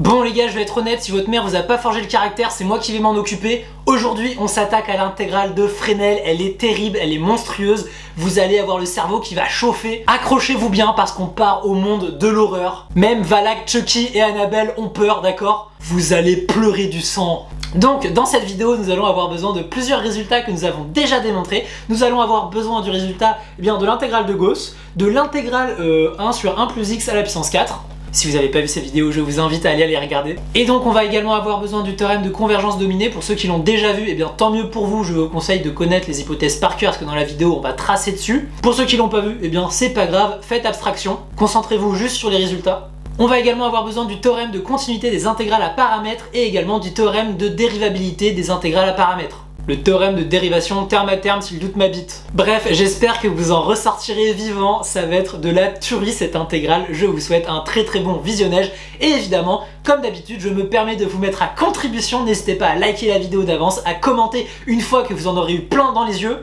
Bon les gars, je vais être honnête, si votre mère vous a pas forgé le caractère, c'est moi qui vais m'en occuper. Aujourd'hui, on s'attaque à l'intégrale de Fresnel, elle est terrible, elle est monstrueuse, vous allez avoir le cerveau qui va chauffer. Accrochez-vous bien parce qu'on part au monde de l'horreur. Même Valak, Chucky et Annabelle ont peur, d'accord Vous allez pleurer du sang. Donc dans cette vidéo nous allons avoir besoin de plusieurs résultats que nous avons déjà démontrés. Nous allons avoir besoin du résultat eh bien, de l'intégrale de Gauss, de l'intégrale 1 euh, sur 1 plus x à la puissance 4, si vous n'avez pas vu cette vidéo, je vous invite à aller les regarder. Et donc on va également avoir besoin du théorème de convergence dominée. Pour ceux qui l'ont déjà vu, et eh bien tant mieux pour vous, je vous conseille de connaître les hypothèses par cœur, parce que dans la vidéo on va tracer dessus. Pour ceux qui l'ont pas vu, et eh bien c'est pas grave, faites abstraction, concentrez-vous juste sur les résultats. On va également avoir besoin du théorème de continuité des intégrales à paramètres et également du théorème de dérivabilité des intégrales à paramètres le théorème de dérivation terme à terme s'il le doute m'habite. Bref, j'espère que vous en ressortirez vivant, ça va être de la tuerie cette intégrale, je vous souhaite un très très bon visionnage et évidemment, comme d'habitude, je me permets de vous mettre à contribution, n'hésitez pas à liker la vidéo d'avance, à commenter une fois que vous en aurez eu plein dans les yeux,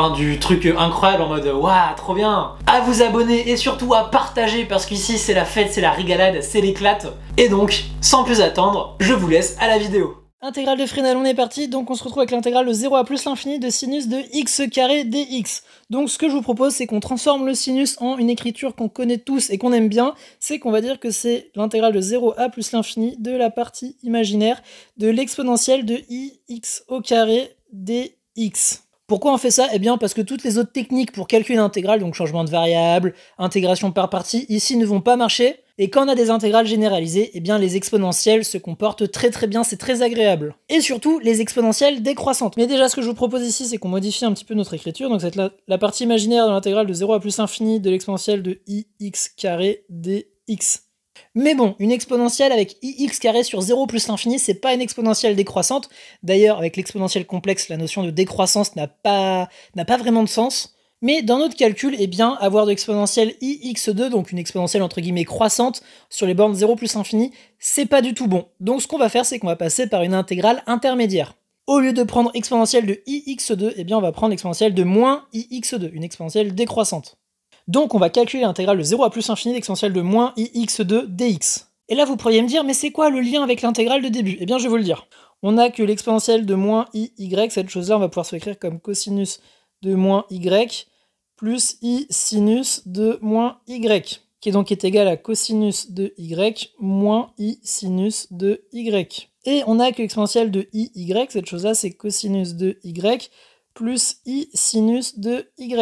Enfin, du truc incroyable en mode waouh trop bien à vous abonner et surtout à partager parce qu'ici c'est la fête c'est la régalade c'est l'éclate et donc sans plus attendre je vous laisse à la vidéo Intégrale de Fresnel, on est parti. Donc on se retrouve avec l'intégrale de 0 à plus l'infini de sinus de x carré dx. Donc ce que je vous propose, c'est qu'on transforme le sinus en une écriture qu'on connaît tous et qu'on aime bien. C'est qu'on va dire que c'est l'intégrale de 0 à plus l'infini de la partie imaginaire de l'exponentielle de i x au carré dx. Pourquoi on fait ça Eh bien parce que toutes les autres techniques pour calculer l'intégrale, donc changement de variable, intégration par partie, ici ne vont pas marcher et quand on a des intégrales généralisées, eh bien les exponentielles se comportent très très bien, c'est très agréable. Et surtout, les exponentielles décroissantes. Mais déjà, ce que je vous propose ici, c'est qu'on modifie un petit peu notre écriture. Donc c'est la, partie imaginaire de l'intégrale de 0 à plus infini de l'exponentielle de i x carré dx. Mais bon, une exponentielle avec ix carré sur 0 plus l'infini, c'est pas une exponentielle décroissante. D'ailleurs, avec l'exponentielle complexe, la notion de décroissance n'a pas, pas, vraiment de sens. Mais dans notre calcul, eh bien, avoir de l'exponentielle ix 2 donc une exponentielle entre guillemets croissante, sur les bornes 0 plus infini, c'est pas du tout bon. Donc ce qu'on va faire, c'est qu'on va passer par une intégrale intermédiaire. Au lieu de prendre exponentielle de ix 2 eh bien on va prendre l'exponentielle de moins ix 2 une exponentielle décroissante. Donc on va calculer l'intégrale de 0 à plus infini d'exponentielle de moins ix 2 dx. Et là vous pourriez me dire, mais c'est quoi le lien avec l'intégrale de début Eh bien je vais vous le dire. On a que l'exponentielle de moins iy, cette chose-là, on va pouvoir se comme cosinus de moins y plus i sinus de moins y, qui est donc est égal à cosinus de y moins i sinus de y. Et on a que l'exponentielle de i, y, cette chose-là, c'est cosinus de y plus i sinus de y.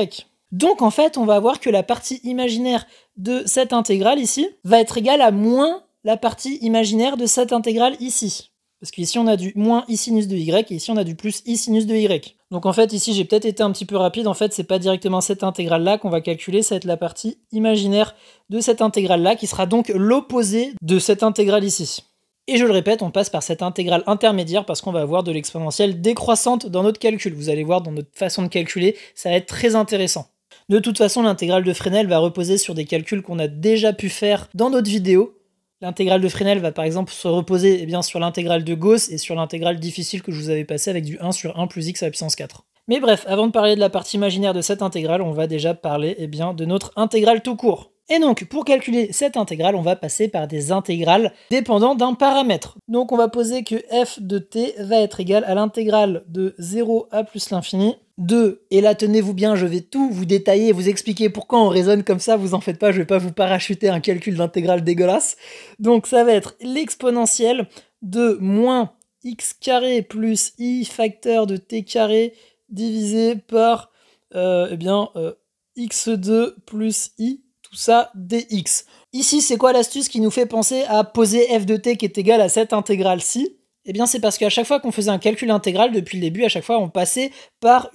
Donc en fait, on va voir que la partie imaginaire de cette intégrale ici va être égale à moins la partie imaginaire de cette intégrale ici. Parce qu'ici, on a du moins i sinus de y, et ici, on a du plus i sinus de y. Donc en fait, ici, j'ai peut-être été un petit peu rapide. En fait, c'est pas directement cette intégrale-là qu'on va calculer, ça va être la partie imaginaire de cette intégrale-là, qui sera donc l'opposé de cette intégrale ici. Et je le répète, on passe par cette intégrale intermédiaire parce qu'on va avoir de l'exponentielle décroissante dans notre calcul. Vous allez voir dans notre façon de calculer, ça va être très intéressant. De toute façon, l'intégrale de Fresnel va reposer sur des calculs qu'on a déjà pu faire dans notre vidéo, l'intégrale de Fresnel va par exemple se reposer eh bien, sur l'intégrale de Gauss et sur l'intégrale difficile que je vous avais passée avec du 1 sur 1 plus x à la puissance 4. Mais bref, avant de parler de la partie imaginaire de cette intégrale, on va déjà parler eh bien, de notre intégrale tout court. Et donc, pour calculer cette intégrale, on va passer par des intégrales dépendant d'un paramètre. Donc on va poser que f de t va être égal à l'intégrale de 0 à plus l'infini 2. Et là, tenez-vous bien, je vais tout vous détailler, vous expliquer pourquoi on raisonne comme ça, vous en faites pas, je vais pas vous parachuter un calcul d'intégrale dégueulasse. Donc ça va être l'exponentielle de moins x carré plus i facteur de t carré divisé par euh, eh bien, euh, x2 plus i, tout ça dx. Ici, c'est quoi l'astuce qui nous fait penser à poser f de t qui est égal à cette intégrale-ci eh bien, c'est parce qu'à chaque fois qu'on faisait un calcul intégral depuis le début, à chaque fois on passait par euh,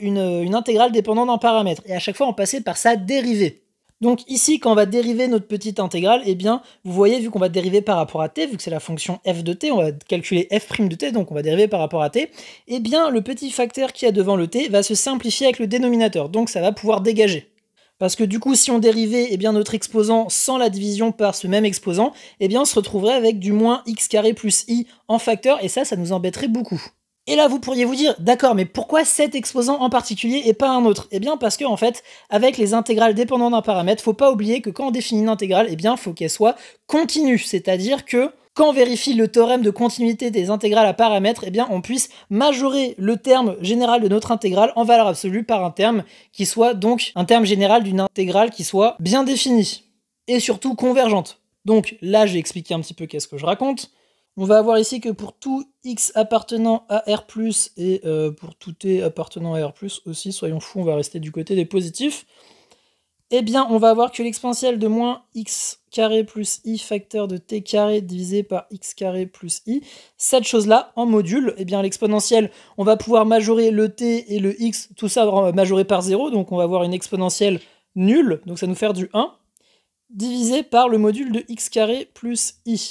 une, intégrale dépendant d'un paramètre. Et à chaque fois on passait par sa dérivée. Donc ici, quand on va dériver notre petite intégrale, eh bien, vous voyez, vu qu'on va dériver par rapport à t, vu que c'est la fonction f de t, on va calculer f' de t, donc on va dériver par rapport à t, et eh bien, le petit facteur qui a devant le t va se simplifier avec le dénominateur, donc ça va pouvoir dégager. Parce que du coup, si on dérivait eh bien, notre exposant sans la division par ce même exposant, eh bien, on se retrouverait avec du moins x carré plus i en facteur, et ça, ça nous embêterait beaucoup. Et là, vous pourriez vous dire, d'accord, mais pourquoi cet exposant en particulier et pas un autre Eh bien, parce que en fait, avec les intégrales dépendant d'un paramètre, faut pas oublier que quand on définit une intégrale, eh bien, faut qu'elle soit continue, c'est-à-dire que quand vérifie le théorème de continuité des intégrales à paramètres, eh bien on puisse majorer le terme général de notre intégrale en valeur absolue par un terme qui soit donc un terme général d'une intégrale qui soit bien définie et surtout convergente. Donc là, j'ai expliqué un petit peu qu'est-ce que je raconte. On va avoir ici que pour tout x appartenant à R+, et euh, pour tout t appartenant à R+, aussi, soyons fous, on va rester du côté des positifs eh bien, on va voir que l'exponentielle de moins x carré plus i facteur de t carré divisé par x carré plus i. Cette chose-là, en module, eh bien, l'exponentielle, on va pouvoir majorer le t et le x, tout ça euh, majoré par 0, donc on va avoir une exponentielle nulle, donc ça nous faire du 1, divisé par le module de x carré plus i.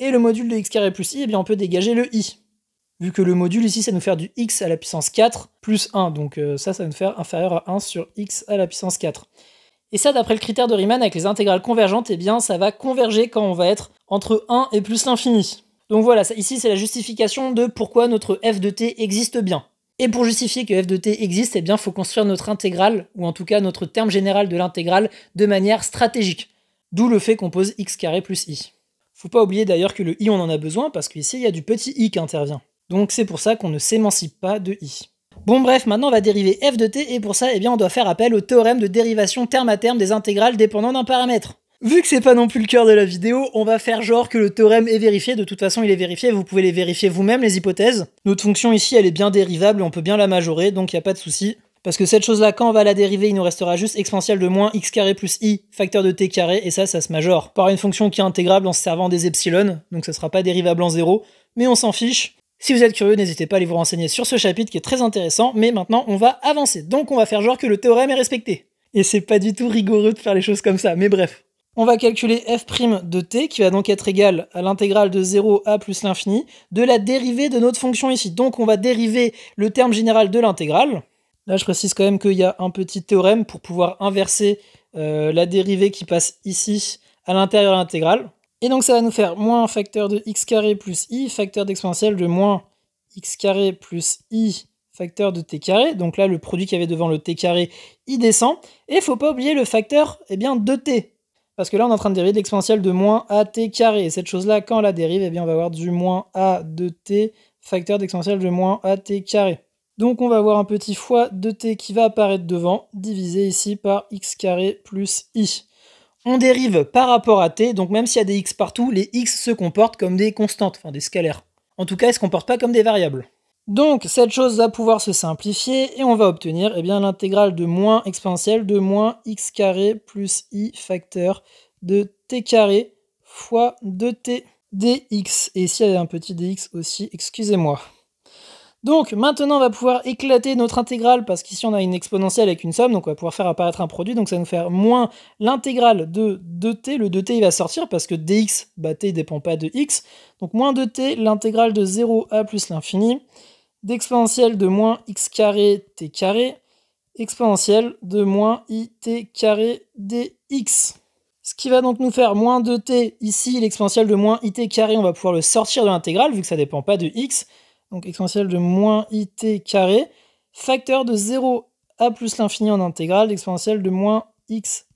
Et le module de x carré plus i, eh bien, on peut dégager le i. Vu que le module ici, ça nous faire du x à la puissance 4 plus 1, donc euh, ça, ça va nous faire inférieur à 1 sur x à la puissance 4. Et ça, d'après le critère de Riemann, avec les intégrales convergentes, et eh bien, ça va converger quand on va être entre 1 et plus l'infini. Donc voilà, ici, c'est la justification de pourquoi notre f de t existe bien. Et pour justifier que f de t existe, eh bien, faut construire notre intégrale, ou en tout cas notre terme général de l'intégrale, de manière stratégique. D'où le fait qu'on pose x carré plus i. Faut pas oublier d'ailleurs que le i, on en a besoin, parce qu'ici, il y a du petit i qui intervient. Donc c'est pour ça qu'on ne s'émancipe pas de i. Bon bref, maintenant on va dériver f de t, et pour ça, eh bien, on doit faire appel au théorème de dérivation terme à terme des intégrales dépendant d'un paramètre. Vu que c'est pas non plus le cœur de la vidéo, on va faire genre que le théorème est vérifié, de toute façon il est vérifié, vous pouvez les vérifier vous-même les hypothèses. Notre fonction ici elle est bien dérivable, on peut bien la majorer, donc il n'y a pas de souci. Parce que cette chose-là, quand on va la dériver, il nous restera juste exponentielle de moins x carré plus i, facteur de t carré, et ça, ça se majore. Par une fonction qui est intégrable en se servant des epsilon, donc ça sera pas dérivable en zéro, mais on s'en fiche, si vous êtes curieux, n'hésitez pas à aller vous renseigner sur ce chapitre qui est très intéressant, mais maintenant on va avancer. Donc on va faire genre que le théorème est respecté. Et c'est pas du tout rigoureux de faire les choses comme ça, mais bref. On va calculer f' de t, qui va donc être égal à l'intégrale de 0 à plus l'infini, de la dérivée de notre fonction ici. Donc on va dériver le terme général de l'intégrale. Là, je précise quand même qu'il y a un petit théorème pour pouvoir inverser euh, la dérivée qui passe ici à l'intérieur de l'intégrale. Et donc ça va nous faire moins facteur de x carré plus i, facteur d'exponentielle de moins x carré plus i, facteur de t carré. Donc là, le produit qu'il y avait devant le t carré, il descend. Et faut pas oublier le facteur eh bien, de t. Parce que là, on est en train de dériver de l'exponentielle de moins a t carré. Et cette chose-là, quand on la dérive, eh bien, on va avoir du moins a de t, facteur d'exponentielle de moins a t carré. Donc on va avoir un petit fois de t qui va apparaître devant, divisé ici par x carré plus i. On dérive par rapport à t, donc même s'il y a des x partout, les x se comportent comme des constantes, enfin des scalaires. En tout cas, elles ne se comportent pas comme des variables. Donc cette chose va pouvoir se simplifier et on va obtenir eh bien l'intégrale de moins exponentielle de moins x carré plus i facteur de t carré fois de t dx. Et s'il y avait un petit dx aussi, excusez-moi. Donc maintenant on va pouvoir éclater notre intégrale parce qu'ici on a une exponentielle avec une somme, donc on va pouvoir faire apparaître un produit, donc ça va nous faire moins l'intégrale de 2t, le 2t il va sortir parce que dx, bah t dépend pas de x, donc moins 2t, l'intégrale de 0 à plus l'infini, d'exponentielle de moins x carré t carré, exponentielle de moins it carré dx. Ce qui va donc nous faire moins 2t, ici l'exponentielle de moins it carré, on va pouvoir le sortir de l'intégrale vu que ça dépend pas de x, donc exponentielle de moins it carré, facteur de 0 à plus l'infini en intégrale, exponentielle de moins xt,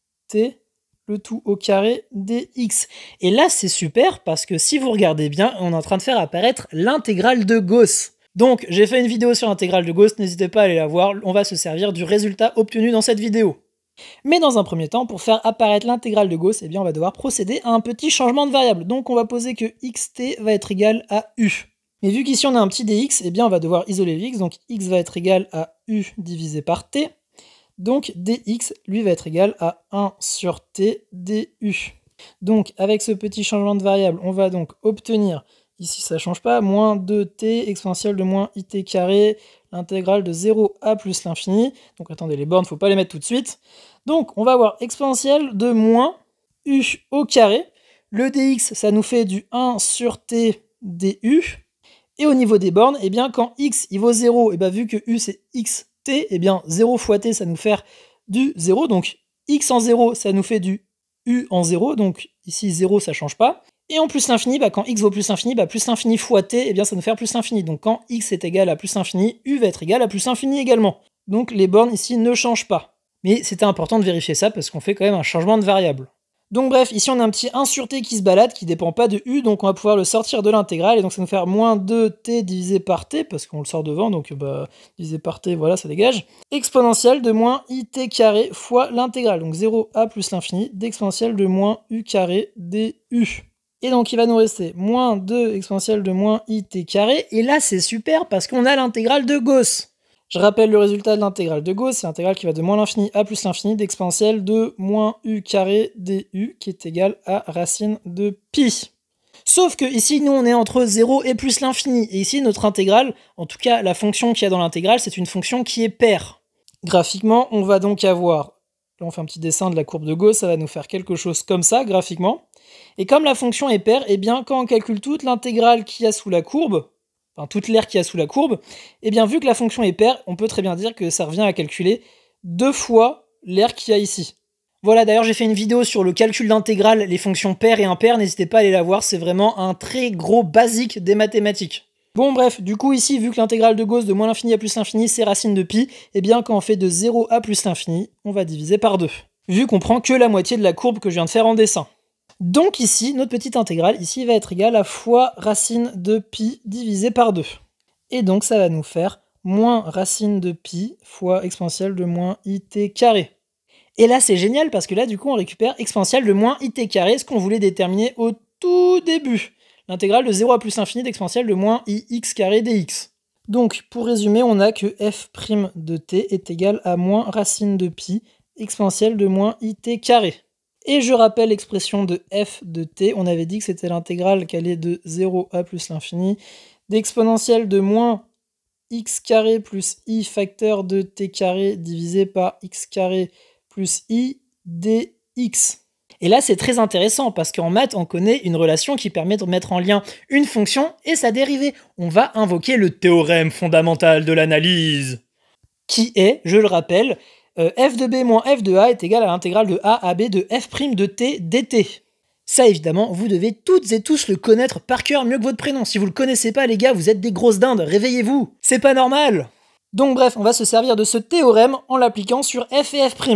le tout au carré dx. Et là, c'est super parce que si vous regardez bien, on est en train de faire apparaître l'intégrale de Gauss. Donc, j'ai fait une vidéo sur l'intégrale de Gauss, n'hésitez pas à aller la voir, on va se servir du résultat obtenu dans cette vidéo. Mais dans un premier temps, pour faire apparaître l'intégrale de Gauss, eh bien, on va devoir procéder à un petit changement de variable. Donc on va poser que xt va être égal à u. Mais vu qu'ici on a un petit dx, eh bien on va devoir isoler x, donc x va être égal à u divisé par t. Donc dx, lui, va être égal à 1 sur t du. Donc avec ce petit changement de variable, on va donc obtenir, ici ça ne change pas, moins 2t exponentielle de moins it carré, l'intégrale de 0 à plus l'infini. Donc attendez, les bornes, faut pas les mettre tout de suite. Donc on va avoir exponentielle de moins u au carré. Le dx, ça nous fait du 1 sur t du. Et au niveau des bornes, eh bien, quand x il vaut 0, et eh bien, vu que u c'est xt, et eh bien 0 fois t, ça nous fait du 0. Donc x en 0, ça nous fait du u en 0. Donc ici 0, ça change pas. Et en plus l'infini, bah, quand x vaut plus l'infini, bah, plus l'infini fois t, eh bien, ça nous fait plus l'infini. Donc quand x est égal à plus l'infini, u va être égal à plus l'infini également. Donc les bornes ici ne changent pas. Mais c'était important de vérifier ça parce qu'on fait quand même un changement de variable. Donc bref, ici on a un petit 1 t qui se balade, qui dépend pas de u, donc on va pouvoir le sortir de l'intégrale, et donc ça nous faire moins 2t divisé par t, parce qu'on le sort devant, donc euh, bah, divisé par t, voilà, ça dégage, exponentielle de moins it carré fois l'intégrale, donc 0a plus l'infini, d'exponentielle de moins u carré du. Et donc il va nous rester moins 2 exponentielle de moins it carré, et là c'est super parce qu'on a l'intégrale de Gauss. Je rappelle le résultat de l'intégrale de Gauss, c'est l'intégrale qui va de moins l'infini à plus l'infini d'exponentielle de moins u carré du qui est égal à racine de pi. Sauf que ici, nous, on est entre 0 et plus l'infini. Et ici, notre intégrale, en tout cas la fonction qu'il y a dans l'intégrale, c'est une fonction qui est paire. Graphiquement, on va donc avoir, là on fait un petit dessin de la courbe de Gauss, ça va nous faire quelque chose comme ça, graphiquement. Et comme la fonction est paire, et eh bien, quand on calcule toute l'intégrale qu'il y a sous la courbe, enfin, toute l'air qu'il y a sous la courbe, et eh bien vu que la fonction est paire, on peut très bien dire que ça revient à calculer deux fois l'air qu'il y a ici. Voilà, d'ailleurs j'ai fait une vidéo sur le calcul d'intégrale, les fonctions paires et impaires, n'hésitez pas à aller la voir, c'est vraiment un très gros basique des mathématiques. Bon bref, du coup ici, vu que l'intégrale de Gauss de moins l'infini à plus l'infini, c'est racine de pi, et eh bien quand on fait de 0 à plus l'infini, on va diviser par 2. Vu qu'on prend que la moitié de la courbe que je viens de faire en dessin. Donc ici, notre petite intégrale, ici, va être égale à fois racine de pi divisé par 2. Et donc ça va nous faire moins racine de pi fois exponentielle de moins it carré. Et là, c'est génial parce que là, du coup, on récupère exponentielle de moins it carré, ce qu'on voulait déterminer au tout début. L'intégrale de 0 à plus infini d'exponentielle de moins ix carré dx. Donc, pour résumer, on a que f' de t est égal à moins racine de pi exponentielle de moins it carré. Et je rappelle l'expression de f de t, on avait dit que c'était l'intégrale qu'elle est de 0 à plus l'infini, d'exponentielle de moins x carré plus i facteur de t carré divisé par x carré plus i dx. Et là, c'est très intéressant parce qu'en maths, on connaît une relation qui permet de mettre en lien une fonction et sa dérivée. On va invoquer le théorème fondamental de l'analyse, qui est, je le rappelle, euh, f de b moins f de a est égal à l'intégrale de a à b de f' de t dt. Ça, évidemment, vous devez toutes et tous le connaître par cœur mieux que votre prénom. Si vous le connaissez pas, les gars, vous êtes des grosses dindes, réveillez-vous C'est pas normal Donc bref, on va se servir de ce théorème en l'appliquant sur f et f'.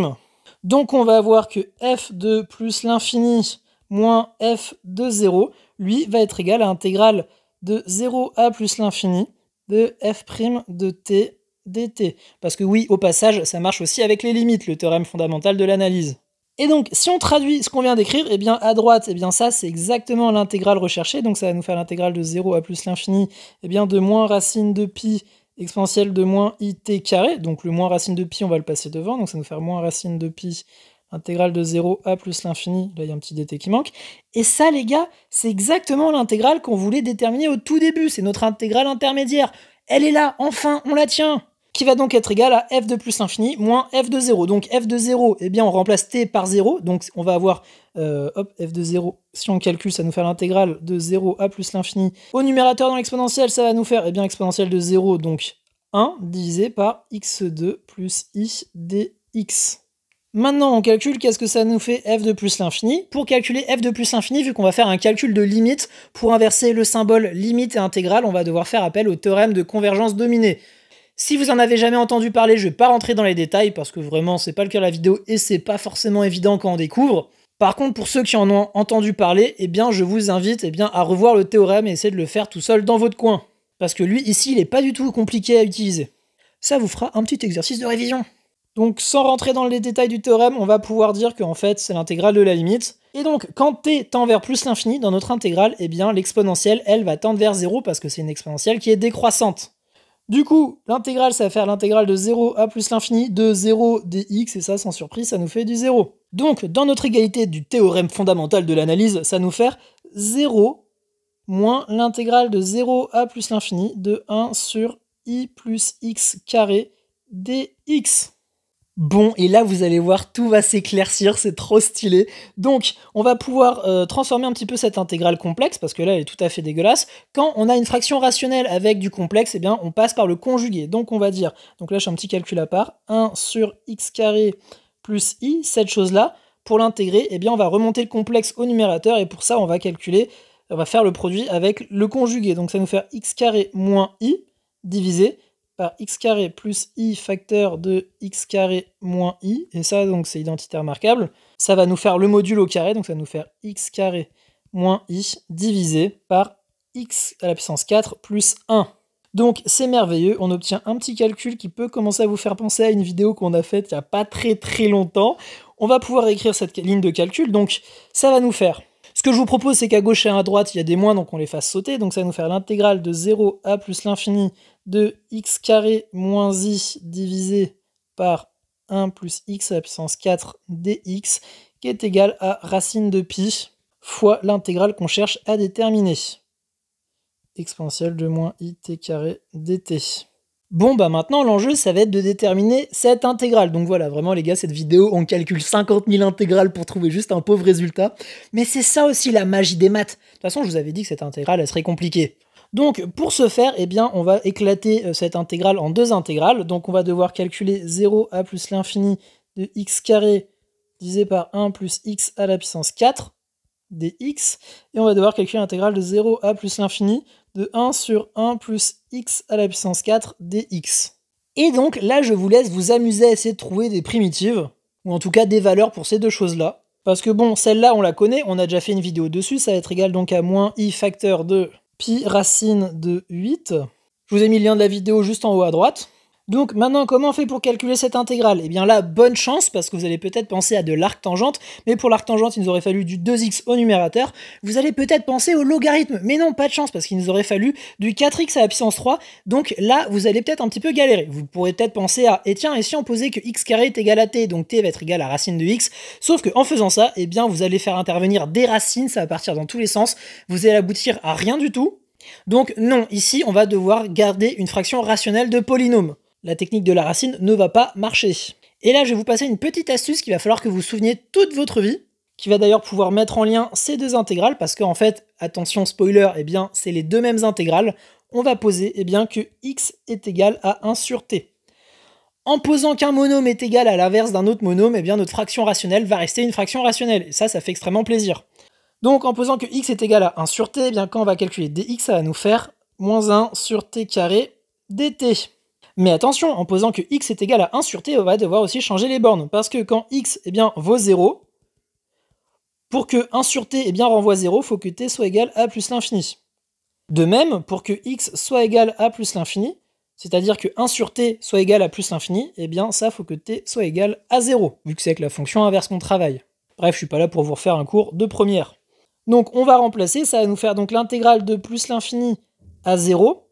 Donc on va avoir que f de plus l'infini moins f de 0, lui, va être égal à l'intégrale de 0 à plus l'infini de f' de t dt. Parce que oui, au passage, ça marche aussi avec les limites, le théorème fondamental de l'analyse. Et donc, si on traduit ce qu'on vient d'écrire, eh bien, à droite, eh bien, ça, c'est exactement l'intégrale recherchée, donc ça va nous faire l'intégrale de 0 à plus l'infini, et eh bien, de moins racine de pi exponentielle de moins it carré, donc le moins racine de pi, on va le passer devant, donc ça va nous faire moins racine de pi intégrale de 0 à plus l'infini, là il y a un petit dt qui manque, et ça les gars, c'est exactement l'intégrale qu'on voulait déterminer au tout début, c'est notre intégrale intermédiaire, elle est là, enfin, on la tient qui va donc être égal à f de plus l'infini moins f de 0. Donc f de 0, eh bien on remplace t par 0, donc on va avoir euh, f de 0, si on calcule, ça nous fait l'intégrale de 0 à plus l'infini. Au numérateur dans l'exponentielle, ça va nous faire eh bien, exponentielle de 0, donc 1 divisé par x2 plus i dx. Maintenant, on calcule qu'est-ce que ça nous fait f de plus l'infini. Pour calculer f de plus l'infini, vu qu'on va faire un calcul de limite, pour inverser le symbole limite et intégrale, on va devoir faire appel au théorème de convergence dominée. Si vous en avez jamais entendu parler, je vais pas rentrer dans les détails parce que vraiment c'est pas le cœur de la vidéo et c'est pas forcément évident quand on découvre. Par contre, pour ceux qui en ont entendu parler, eh bien, je vous invite eh bien, à revoir le théorème et essayer de le faire tout seul dans votre coin. Parce que lui, ici, il n'est pas du tout compliqué à utiliser. Ça vous fera un petit exercice de révision. Donc, sans rentrer dans les détails du théorème, on va pouvoir dire en fait, c'est l'intégrale de la limite. Et donc, quand t tend vers plus l'infini, dans notre intégrale, eh bien, l'exponentielle, elle, va tendre vers 0 parce que c'est une exponentielle qui est décroissante. Du coup, l'intégrale, ça va faire l'intégrale de 0 à plus l'infini de 0 dx, et ça, sans surprise, ça nous fait du 0. Donc, dans notre égalité du théorème fondamental de l'analyse, ça nous fait 0 moins l'intégrale de 0 à plus l'infini de 1 sur i plus x carré dx bon. Et là, vous allez voir, tout va s'éclaircir, c'est trop stylé. Donc, on va pouvoir euh, transformer un petit peu cette intégrale complexe, parce que là, elle est tout à fait dégueulasse. Quand on a une fraction rationnelle avec du complexe, eh bien, on passe par le conjugué. Donc, on va dire, donc là, je fais un petit calcul à part, 1 sur x carré plus i, cette chose-là, pour l'intégrer, eh bien, on va remonter le complexe au numérateur, et pour ça, on va calculer, on va faire le produit avec le conjugué. Donc, ça nous fait x carré moins i divisé par x carré plus i facteur de x carré moins i, et ça donc c'est identité remarquable, ça va nous faire le module au carré, donc ça va nous faire x carré moins i divisé par x à la puissance 4 plus 1. Donc c'est merveilleux, on obtient un petit calcul qui peut commencer à vous faire penser à une vidéo qu'on a faite il n'y a pas très très longtemps. On va pouvoir écrire cette ligne de calcul, donc ça va nous faire ce que je vous propose, c'est qu'à gauche et à droite, il y a des moins, donc on les fasse sauter. Donc ça va nous faire l'intégrale de 0 à plus l'infini de x carré moins i divisé par 1 plus x à la puissance 4 dx, qui est égal à racine de pi fois l'intégrale qu'on cherche à déterminer. Exponentielle de moins i t carré dt. Bon, bah maintenant, l'enjeu, ça va être de déterminer cette intégrale. Donc voilà, vraiment, les gars, cette vidéo, on calcule 50 000 intégrales pour trouver juste un pauvre résultat. Mais c'est ça aussi la magie des maths. De toute façon, je vous avais dit que cette intégrale, elle serait compliquée. Donc pour ce faire, eh bien, on va éclater euh, cette intégrale en deux intégrales. Donc on va devoir calculer 0 à plus l'infini de x carré divisé par 1 plus x à la puissance 4 dx. Et on va devoir calculer l'intégrale de 0 à plus l'infini de 1 sur 1 plus x à la puissance 4 dx. Et donc là, je vous laisse vous amuser à essayer de trouver des primitives, ou en tout cas des valeurs pour ces deux choses-là. Parce que bon, celle-là, on la connaît, on a déjà fait une vidéo dessus, ça va être égal donc à moins i facteur de pi racine de 8. Je vous ai mis le lien de la vidéo juste en haut à droite. Donc maintenant, comment on fait pour calculer cette intégrale Eh bien là, bonne chance, parce que vous allez peut-être penser à de l'arc tangente, mais pour l'arc tangente, il nous aurait fallu du 2x au numérateur. Vous allez peut-être penser au logarithme, mais non, pas de chance, parce qu'il nous aurait fallu du 4x à la puissance 3, donc là, vous allez peut-être un petit peu galérer. Vous pourrez peut-être penser à, et tiens, et si on posait que x carré est égal à t, donc t va être égal à racine de x, sauf qu'en faisant ça, eh bien, vous allez faire intervenir des racines, ça va partir dans tous les sens, vous allez aboutir à rien du tout, donc non, ici on va devoir garder une fraction rationnelle de polynôme la technique de la racine ne va pas marcher. Et là, je vais vous passer une petite astuce qu'il va falloir que vous souveniez toute votre vie, qui va d'ailleurs pouvoir mettre en lien ces deux intégrales, parce qu'en fait, attention spoiler, eh bien, c'est les deux mêmes intégrales. On va poser eh bien, que x est égal à 1 sur t. En posant qu'un monôme est égal à l'inverse d'un autre monôme, eh bien, notre fraction rationnelle va rester une fraction rationnelle, et ça, ça fait extrêmement plaisir. Donc, en posant que x est égal à 1 sur t, eh bien, quand on va calculer dx, ça va nous faire moins 1 sur t carré dt. Mais attention, en posant que x est égal à 1 sur t, on va devoir aussi changer les bornes, parce que quand x est eh bien, vaut 0, pour que 1 sur t eh bien, renvoie 0, il faut que t soit égal à plus l'infini. De même, pour que x soit égal à plus l'infini, c'est-à-dire que 1 sur t soit égal à plus l'infini, eh bien ça, faut que t soit égal à 0, vu que c'est avec la fonction inverse qu'on travaille. Bref, je suis pas là pour vous refaire un cours de première. Donc on va remplacer, ça va nous faire donc l'intégrale de plus l'infini à 0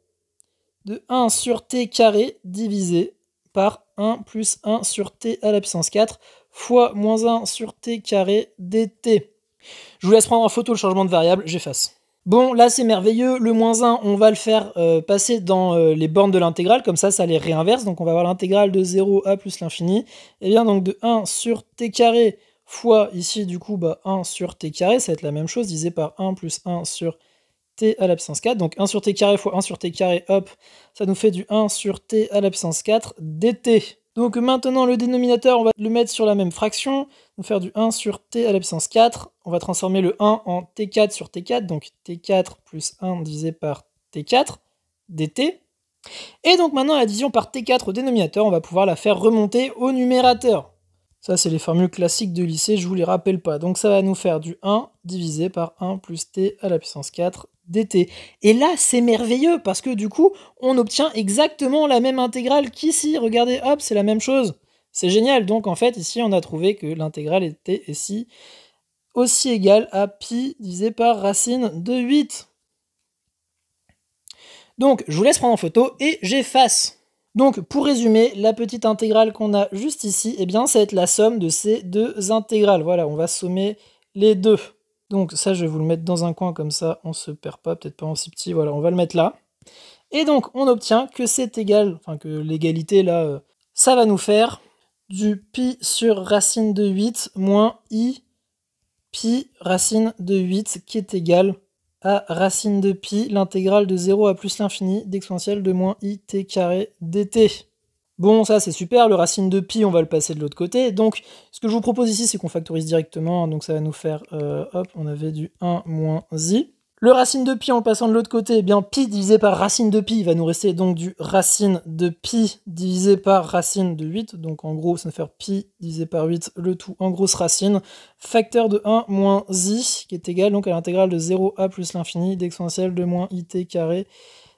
de 1 sur t carré divisé par 1 plus 1 sur t à la puissance 4 fois moins 1 sur t carré dt. Je vous laisse prendre en photo le changement de variable, j'efface. Bon, là c'est merveilleux, le moins 1, on va le faire euh, passer dans euh, les bornes de l'intégrale, comme ça, ça les réinverse, donc on va avoir l'intégrale de 0 à plus l'infini, et eh bien donc de 1 sur t carré fois, ici du coup, 1 bah, sur t carré, ça va être la même chose, divisé par 1 plus 1 sur t t à l'absence 4. Donc 1 sur t carré fois 1 sur t carré, hop, ça nous fait du 1 sur t à l'absence 4 dt. Donc maintenant le dénominateur, on va le mettre sur la même fraction, nous faire du 1 sur t à l'absence 4, on va transformer le 1 en t4 sur t4, donc t4 plus 1 divisé par t4 dt. Et donc maintenant la division par t4 au dénominateur, on va pouvoir la faire remonter au numérateur. Ça, c'est les formules classiques de lycée, je ne vous les rappelle pas. Donc ça va nous faire du 1 divisé par 1 plus t à la puissance 4 Dt Et là, c'est merveilleux parce que du coup, on obtient exactement la même intégrale qu'ici. Regardez, hop, c'est la même chose. C'est génial. Donc en fait, ici, on a trouvé que l'intégrale était ici aussi égale à pi divisé par racine de 8. Donc, je vous laisse prendre en photo et j'efface. Donc, pour résumer, la petite intégrale qu'on a juste ici, eh bien, ça va être la somme de ces deux intégrales. Voilà, on va sommer les deux. Donc ça, je vais vous le mettre dans un coin comme ça, on se perd pas, peut-être pas en si petit, voilà, on va le mettre là. Et donc, on obtient que c'est égal, enfin que l'égalité, là, euh, ça va nous faire du pi sur racine de 8 moins i pi racine de 8 qui est égal à racine de pi, l'intégrale de 0 à plus l'infini d'exponentielle de moins i t carré dt. Bon, ça c'est super, le racine de pi, on va le passer de l'autre côté. Donc, ce que je vous propose ici, c'est qu'on factorise directement. Hein, donc ça va nous faire, euh, hop, on avait du 1 moins i. Le racine de pi, en le passant de l'autre côté, eh bien pi divisé par racine de pi, il va nous rester donc du racine de pi divisé par racine de 8. Donc en gros, ça va faire pi divisé par 8, le tout en grosse racine. Facteur de 1 moins i, qui est égal donc à l'intégrale de 0 à plus l'infini d'exponentielle de moins it carré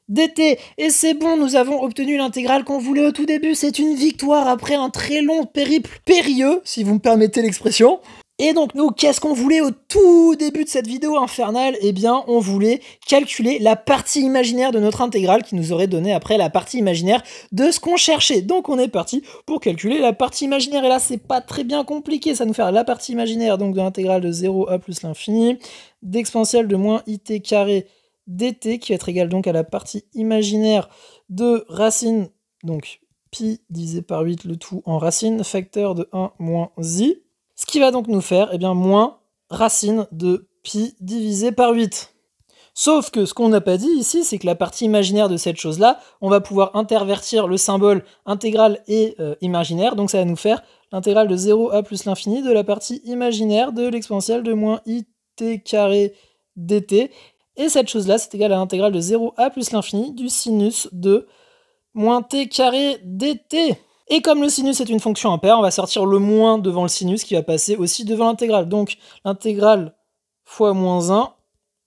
d'été. Et c'est bon, nous avons obtenu l'intégrale qu'on voulait au tout début. C'est une victoire après un très long périple périlleux, si vous me permettez l'expression. Et donc nous, qu'est-ce qu'on voulait au tout début de cette vidéo infernale Eh bien, on voulait calculer la partie imaginaire de notre intégrale qui nous aurait donné après la partie imaginaire de ce qu'on cherchait. Donc on est parti pour calculer la partie imaginaire. Et là, c'est pas très bien compliqué, ça nous fait la partie imaginaire donc de l'intégrale de 0 à plus l'infini, d'exponentielle de moins it carré dt qui va être égal donc à la partie imaginaire de racine, donc pi divisé par 8 le tout en racine, facteur de 1 moins i, ce qui va donc nous faire eh bien, moins racine de pi divisé par 8. Sauf que ce qu'on n'a pas dit ici, c'est que la partie imaginaire de cette chose-là, on va pouvoir intervertir le symbole intégral et euh, imaginaire, donc ça va nous faire l'intégrale de 0 à plus l'infini de la partie imaginaire de l'exponentielle de moins t carré dt, et cette chose-là, c'est égal à l'intégrale de 0 à plus l'infini du sinus de moins t carré dt. Et comme le sinus est une fonction impaire, on va sortir le moins devant le sinus qui va passer aussi devant l'intégrale. Donc l'intégrale fois moins 1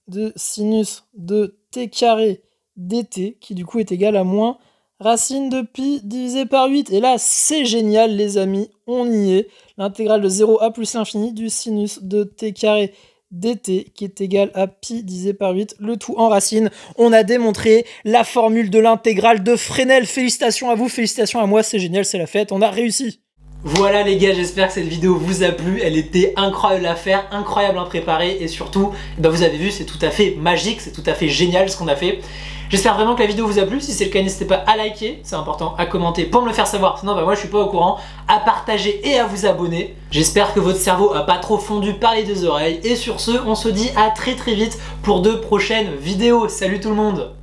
de sinus de t carré dt, qui du coup est égal à moins racine de pi divisé par 8. Et là, c'est génial les amis, on y est. L'intégrale de 0 à plus l'infini du sinus de t carré dt qui est égal à pi divisé par 8, le tout en racine. On a démontré la formule de l'intégrale de Fresnel. Félicitations à vous, félicitations à moi, c'est génial, c'est la fête, on a réussi. Voilà les gars, j'espère que cette vidéo vous a plu, elle était incroyable à faire, incroyable à préparer et surtout, eh ben vous avez vu, c'est tout à fait magique, c'est tout à fait génial ce qu'on a fait. J'espère vraiment que la vidéo vous a plu. Si c'est le cas, n'hésitez pas à liker, c'est important, à commenter pour me le faire savoir. Sinon, bah, moi, je suis pas au courant. À partager et à vous abonner. J'espère que votre cerveau a pas trop fondu par les deux oreilles. Et sur ce, on se dit à très très vite pour de prochaines vidéos. Salut tout le monde